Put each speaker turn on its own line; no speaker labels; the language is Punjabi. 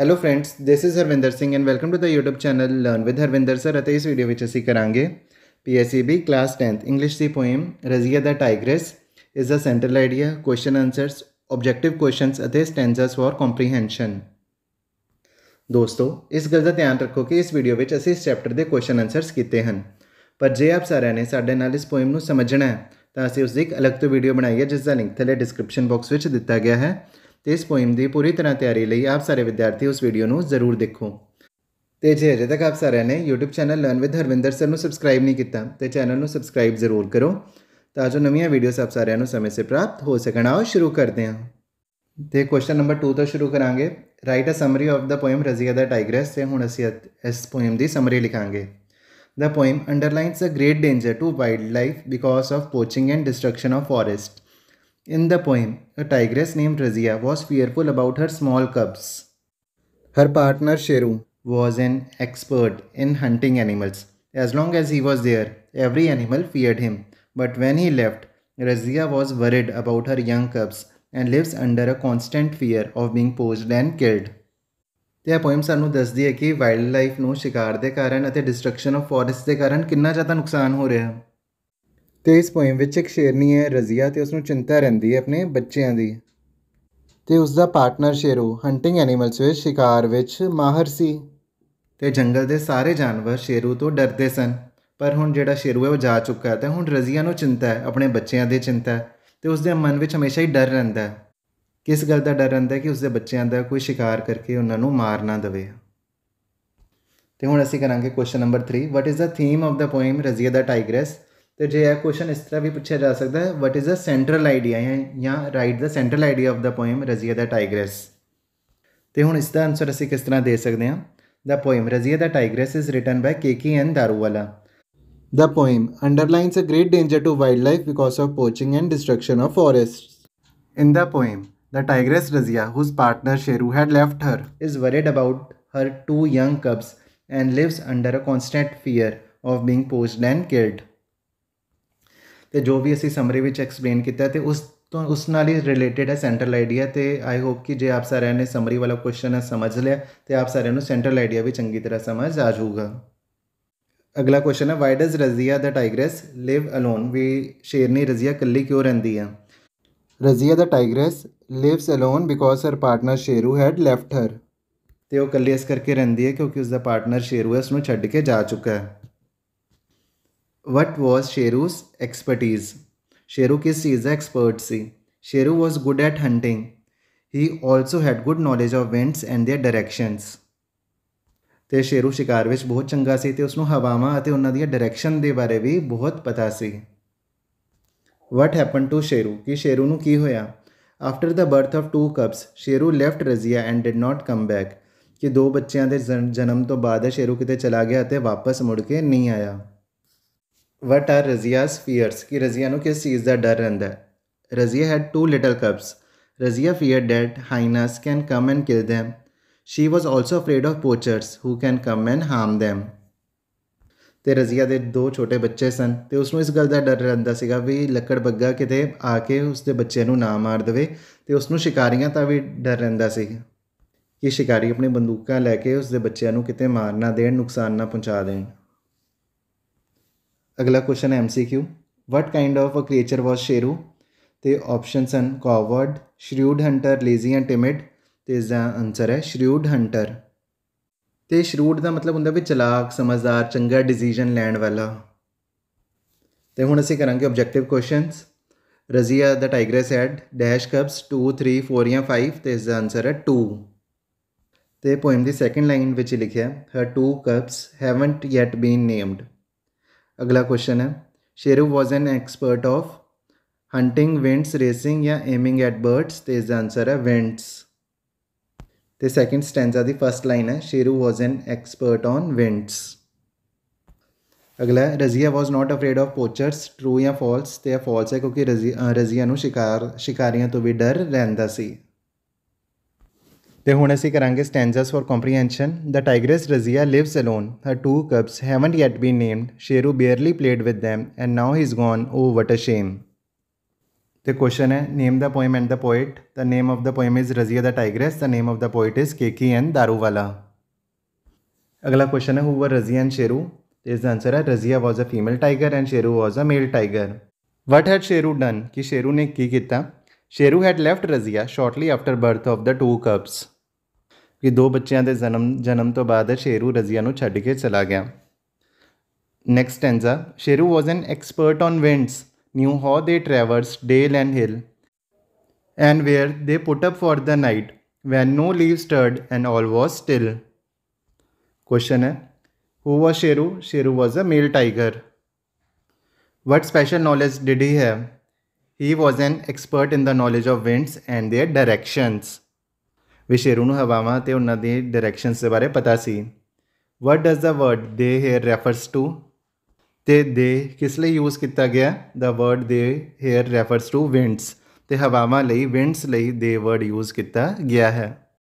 Hello friends this is Harvinder Singh and welcome to the YouTube channel learn with Harvinder sir ਅਤੇ ਇਸ ਵੀਡੀਓ ਵਿੱਚ ਅਸੀਂ ਕਰਾਂਗੇ PSEB ਕਲਾਸ 10th ਇੰਗਲਿਸ਼ ਦੀ poem Razia the tigress is the central idea question answers objective questions ਅਤੇ ਸਟੈਂਜਸ ਫॉर ਕੰਪਰੀਹੈਂਸ਼ਨ ਦੋਸਤੋ ਇਸ ਗੱਲ ਦਾ ਧਿਆਨ ਰੱਖੋ ਕਿ ਇਸ ਵੀਡੀਓ ਵਿੱਚ ਅਸੀਂ ਇਸ ਚੈਪਟਰ ਦੇ ਕੁਐਸਚਨ ਆਨਸਰਸ ਕੀਤੇ ਹਨ ਪਰ ਜੇ ਆਪ ਸਾਰਿਆਂ ਨੇ ਸਾਡੇ ਨਾਲ ਇਸ ਪੋਇਮ ਨੂੰ ਸਮਝਣਾ ਹੈ ਤਾਂ ਅਸੀਂ ਉਸ ਦੀ ਇੱਕ ਅਲੱਗ ਤੋਂ ਵੀਡੀਓ ਬਣਾਈ ਹੈ ਜਿਸ ਦਾ ਲਿੰਕ ਥੱਲੇ ਡਿਸਕ੍ਰਿਪਸ਼ਨ ਬਾਕਸ ਵਿੱਚ ਦਿੱਤਾ ਗਿਆ ਹੈ ਤੇ ਇਸ ਪੋਇਮ ਦੀ ਪੂਰੀ ਤਰ੍ਹਾਂ ਤਿਆਰੀ ਲਈ ਆਪ ਸਾਰੇ ਵਿਦਿਆਰਥੀ ਉਸ ਵੀਡੀਓ ਨੂੰ ਜ਼ਰੂਰ ਦੇਖੋ ਤੇ ਜੇ ਅਜੇ ਤੱਕ ਆਪ ਸਾਰਿਆਂ ਨੇ YouTube channel learn with Harvinder sir ਨੂੰ ਸਬਸਕ੍ਰਾਈਬ ਨਹੀਂ ਕੀਤਾ ਤੇ ਚੈਨਲ ਨੂੰ ਸਬਸਕ੍ਰਾਈਬ ਜ਼ਰੂਰ ਕਰੋ ਤਾਂ ਜੋ ਨਵੀਆਂ ਵੀਡੀਓਸ ਆਪ ਸਾਰਿਆਂ ਨੂੰ ਸਮੇਂ ਸੇ ਪ੍ਰਾਪਤ ਹੋ ਸਕਣ ਆਓ ਸ਼ੁਰੂ ਕਰਦੇ ਹਾਂ ਤੇ ਕੁਐਸਚਨ ਨੰਬਰ 2 ਤੋਂ ਸ਼ੁਰੂ ਕਰਾਂਗੇ write a summary of the poem Razia the tigress ਤੇ ਹੁਣ ਅਸੀਂ ਇਸ ਪੋਇਮ ਦੀ ਸਮਰੀ ਲਿਖਾਂਗੇ the poem underlines a great danger to wildlife because of poaching and destruction of forest In the poem, a tigress named Razia was fearful about her small cubs. Her partner Sheru was an expert in hunting animals. As long as he was there, every animal feared him. But when he left, Razia was worried about her young cubs and lives under a constant fear of being poached and killed. ਤੇ ਇਹ ਪੋਇਮ ਸਾਨੂੰ ਦੱਸਦੀ ਹੈ ਕਿ ਵਾਈਲਡ ਲਾਈਫ ਨੂੰ ਸ਼ਿਕਾਰ ਦੇ ਕਾਰਨ ਅਤੇ ਡਿਸਟਰਕਸ਼ਨ ਆਫ ਫੋਰੈਸਟ ਦੇ ਕਾਰਨ ਕਿੰਨਾ ਜ਼ਿਆਦਾ ਨੁਕਸਾਨ ਹੋ ਰਿਹਾ ਹੈ ਤੇ ਇਸ ਪੋਇਮ ਵਿੱਚ ਇੱਕ ਸ਼ੇਰਨੀ ਹੈ ਰਜ਼ੀਆ ਤੇ ਉਸ ਨੂੰ ਚਿੰਤਾ ਰਹਿੰਦੀ ਹੈ ਆਪਣੇ ਬੱਚਿਆਂ ਦੀ ਤੇ ਉਸ ਦਾ ਪਾਰਟਨਰ ਸ਼ੇਰੂ ਹੰਟਿੰਗ ਐਨੀਮਲਸ ਵਿੱਚ ਸ਼ਿਕਾਰ ਵਿੱਚ ਮਾਹਰ ਸੀ ਤੇ ਜੰਗਲ ਦੇ ਸਾਰੇ ਜਾਨਵਰ ਸ਼ੇਰੂ ਤੋਂ ਡਰਦੇ ਸਨ ਪਰ ਹੁਣ ਜਿਹੜਾ ਸ਼ੇਰੂ ਹੈ ਉਹ ਜਾ ਚੁੱਕਾ ਹੈ ਤੇ ਹੁਣ ਰਜ਼ੀਆ ਨੂੰ ਚਿੰਤਾ ਹੈ ਆਪਣੇ ਬੱਚਿਆਂ ਦੀ ਚਿੰਤਾ ਤੇ ਉਸ ਦੇ ਮਨ ਵਿੱਚ ਹਮੇਸ਼ਾ ਹੀ ਡਰ ਰਹਿੰਦਾ ਹੈ ਕਿਸ ਗੱਲ ਦਾ ਡਰ ਰਹਿੰਦਾ ਹੈ ਕਿ ਉਸ ਦੇ ਬੱਚਿਆਂ ਦਾ ਕੋਈ ਸ਼ਿਕਾਰ ਕਰਕੇ ਉਹਨਾਂ ਨੂੰ ਮਾਰ ਨਾ ਦੇਵੇ ਤੇ ਹੁਣ ਅਸੀਂ ਕਰਾਂਗੇ question number 3 what is the theme of the poem Razia the tigress ਤੇ ਜੇ ਇਹ ਕੁਐਸਚਨ ਇਸ ਤਰ੍ਹਾਂ ਵੀ ਪੁੱਛਿਆ ਜਾ ਸਕਦਾ ਹੈ what is the central idea ਜਾਂ write the central idea of the poem Razia the tigress ਤੇ ਹੁਣ ਇਸ ਦਾ ਆਨਸਰ ਅਸੀਂ ਕਿਸ ਤਰ੍ਹਾਂ ਦੇ ਸਕਦੇ ਹਾਂ The poem Razia the Tigress is written by K.K. N. Daruwala. The poem underlines a great danger to wildlife because of poaching and destruction of forests. In the poem, the tigress Razia, whose partner Sheru had left her, is worried about her two young cubs and lives under a constant fear of being poached and killed. ਤੇ ਜੋ ਵੀ ਅਸੀਂ ਸਮਰੀ ਵਿੱਚ ਐਕਸਪਲੇਨ ਕੀਤਾ ਤੇ ਉਸ ਤੋਂ ਉਸ ਨਾਲ ਹੀ ਰਿਲੇਟਡ ਹੈ ਸੈਂਟਰਲ ਆਈਡੀਆ ਤੇ ਆਈ ਹੋਪ ਕਿ ਜੇ ਆਪ ਸਾਰਿਆਂ ਨੇ ਸਮਰੀ ਵਾਲਾ ਕੁਐਸਚਨ ਸਮਝ ਲਿਆ ਤੇ ਆਪ ਸਾਰਿਆਂ ਨੂੰ ਸੈਂਟਰਲ ਆਈਡੀਆ ਵੀ ਚੰਗੀ ਤਰ੍ਹਾਂ ਸਮਝ ਆ ਜਾਊਗਾ ਅਗਲਾ ਕੁਐਸਚਨ ਹੈ why does Razia the tigress live alone ਵੀ ਸ਼ੇਰਨੀ ਰਜ਼ੀਆ ਕੱਲੀ ਕਿਉਂ ਰਹਿੰਦੀ ਆ Razia the tigress lives alone because her partner Sheru had left her ਤੇ ਉਹ ਕੱਲੀ ਇਸ ਕਰਕੇ ਰਹਿੰਦੀ ਹੈ ਕਿਉਂਕਿ ਉਸ ਦਾ ਪਾਰਟਨਰ ਸ਼ੇਰੂ ਹੈ ਉਸ ਨੂੰ ਛੱਡ ਕੇ ਜਾ ਚੁੱਕਾ ਹੈ What was Sheru's expertise? Sheru ਕਿਸ ਚੀਜ਼ ਦਾ ਐਕਸਪਰਟ ਸੀ? Sheru was good at hunting. He also had good knowledge of winds and their directions. ਤੇ ਸ਼ੇਰੂ ਸ਼ਿਕਾਰ ਵਿੱਚ ਬਹੁਤ ਚੰਗਾ ਸੀ ਤੇ ਉਸ ਨੂੰ ਹਵਾਵਾਂ ਅਤੇ ਉਹਨਾਂ ਦੀਆਂ ਡਾਇਰੈਕਸ਼ਨ ਦੇ ਬਾਰੇ ਵੀ ਬਹੁਤ ਪਤਾ ਸੀ ਵਾਟ ਹੈਪਨ ਟੂ ਸ਼ੇਰੂ ਕਿ ਸ਼ੇਰੂ ਨੂੰ ਕੀ ਹੋਇਆ after the birth of two cubs Sheru left Razia and did not come back ਕਿ ਦੋ ਬੱਚਿਆਂ ਦੇ ਜਨਮ ਤੋਂ ਬਾਅਦ ਸ਼ੇਰੂ ਕਿਤੇ ਚਲਾ ਗਿਆ ਅਤੇ ਵਾਪਸ ਮੁੜ ਕੇ ਨਹੀਂ ਆਇਆ ਵਟ ਆਰ ਰਜ਼ੀਆਸ ਫੀਅਰਸ ਕਿ ਰਜ਼ੀਆ ਨੂੰ ਕਿਸ ਚੀਜ਼ ਦਾ ਡਰ ਰਹਿੰਦਾ ਹੈ Razia had two little cubs Razia feared that hyenas can come and kill them she was also afraid of poachers who can come and harm them ਤੇ ਰਜ਼ੀਆ ਦੇ ਦੋ ਛੋਟੇ ਬੱਚੇ ਸਨ ਤੇ ਉਸ ਨੂੰ ਇਸ ਗੱਲ ਦਾ ਡਰ ਰਹਿੰਦਾ ਸੀਗਾ ਵੀ ਲੱਕੜ ਬੱਗਾ ਕਿਤੇ ਆ ਕੇ ਉਸ ਦੇ ਬੱਚੇ ਨੂੰ ਨਾ ਮਾਰ ਦੇਵੇ ਤੇ ਉਸ ਨੂੰ ਸ਼ਿਕਾਰੀਆਂ ਤਾਂ ਵੀ ਡਰ ਰਹਿੰਦਾ ਸੀ ਕਿ ਸ਼ਿਕਾਰੀ ਆਪਣੇ ਬੰਦੂਕਾਂ ਲੈ ਕੇ ਉਸ ਦੇ ਬੱਚਿਆਂ ਨੂੰ ਕਿਤੇ ਮਾਰ ਨਾ ਦੇਣ ਨੁਕਸਾਨ ਨਾ ਪਹੁੰਚਾ ਦੇਣ ਅਗਲਾ ਕੁਐਸਚਨ ਹੈ MCQ what kind of a creature was Sheru ਤੇ ਆਪਸ਼ਨਸ ਹਨ coward shrewd hunter lazy and timid ਤੇ ਇਸ ਦਾ ਆਨਸਰ ਹੈ ਸ਼੍ਰਿਊਡ ਹੰਟਰ ਤੇ ਸ਼੍ਰੂਡ ਦਾ ਮਤਲਬ ਹੁੰਦਾ ਵੀ ਚਲਾਕ ਸਮਝਦਾਰ ਚੰਗਾ ਡਿਸੀਜਨ ਲੈਣ ਵਾਲਾ ਤੇ ਹੁਣ ਅਸੀਂ ਕਰਾਂਗੇ objective questions Razia the tigress had dash cubs 2 3 4 ਜਾਂ 5 ਤੇ ਇਸ ਦਾ ਆਨਸਰ ਹੈ 2 ਤੇ ਪੋਇਮ ਦੀ ਸੈਕੰਡ ਲਾਈਨ ਵਿੱਚ ਲਿਖਿਆ her two cubs haven't yet been named अगला क्वेश्चन है Sheru was an expert of hunting winds racing या एमिंग एट बर्ड्स तो इसका आंसर है विंड्स ਤੇ ਸੈਕਿੰਡ ਸਟੈਂਜ਼ਾ ਦੀ ਫਰਸਟ ਲਾਈਨ ਹੈ Sheru was an expert on winds ਅਗਲਾ Razia was not afraid of poachers true ਜਾਂ ਫਾਲਸ ਤੇ ਇਹ ਫਾਲਸ ਹੈ ਕਿਉਂਕਿ ਰਜ਼ੀਆ ਨੂੰ ਸ਼ਿਕਾਰ ਸ਼ਿਕਾਰੀਆਂ ਤੋਂ ਵੀ ਡਰ ਰਹਿੰਦਾ ਸੀ ਤੇ ਹੁਣ ਅਸੀਂ ਕਰਾਂਗੇ stanzas for comprehension the tigress Razia lives alone her two cubs haven't yet been named Sheru barely played with them and now he is gone oh what a shame ਤੇ ਕੁਐਸਚਨ ਹੈ name the poem and the poet the name of the poem is Razia the tigress the name of the poet is Keki and Daruwalla ਅਗਲਾ ਕੁਐਸਚਨ ਹੈ ਹੂ ਵਰ ਰਜ਼ੀਆ ਐਂਡ ਸ਼ੇਰੂ ਇਸ ਦਾ ਆਨਸਰ ਹੈ Razia was a female tiger and Sheru was a male tiger what had Sheru done ਕਿ ਸ਼ੇਰੂ ਨੇ ਕੀ ਕੀਤਾ Sheru had left Razia shortly after birth of the two cubs ਕਿ ਦੋ ਬੱਚਿਆਂ ਦੇ ਜਨਮ ਜਨਮ ਤੋਂ ਬਾਅਦ ਸ਼ੇਰੂ ਰਜ਼ੀਆ ਨੂੰ ਛੱਡ ਕੇ ਚਲਾ ਗਿਆ next stanza Sheru was an expert on winds knew how they traverse dale and hill and where they put up for the night when no leave stirred and all was still question ਹੈ who was Sheru Sheru was a male tiger what special knowledge did he have he was an expert in the knowledge of winds and their directions ਵਿਸ਼ੇਰੂ ਨੂੰ ਹਵਾਵਾਂ ਤੇ ਉਹਨਾਂ ਦੇ ਡਾਇਰੈਕਸ਼ਨਸ ਦੇ ਬਾਰੇ ਪਤਾ ਸੀ what does the word they here refers to ਤੇ ਦੇ ਕਿਸ ਲਈ ਯੂਜ਼ ਕੀਤਾ ਗਿਆ the word they here refers to winds ਤੇ ਹਵਾਵਾਂ ਲਈ ਵਿੰਡਸ ਲਈ ਦੇ ਵਰਡ ਯੂਜ਼ ਕੀਤਾ ਗਿਆ ਹੈ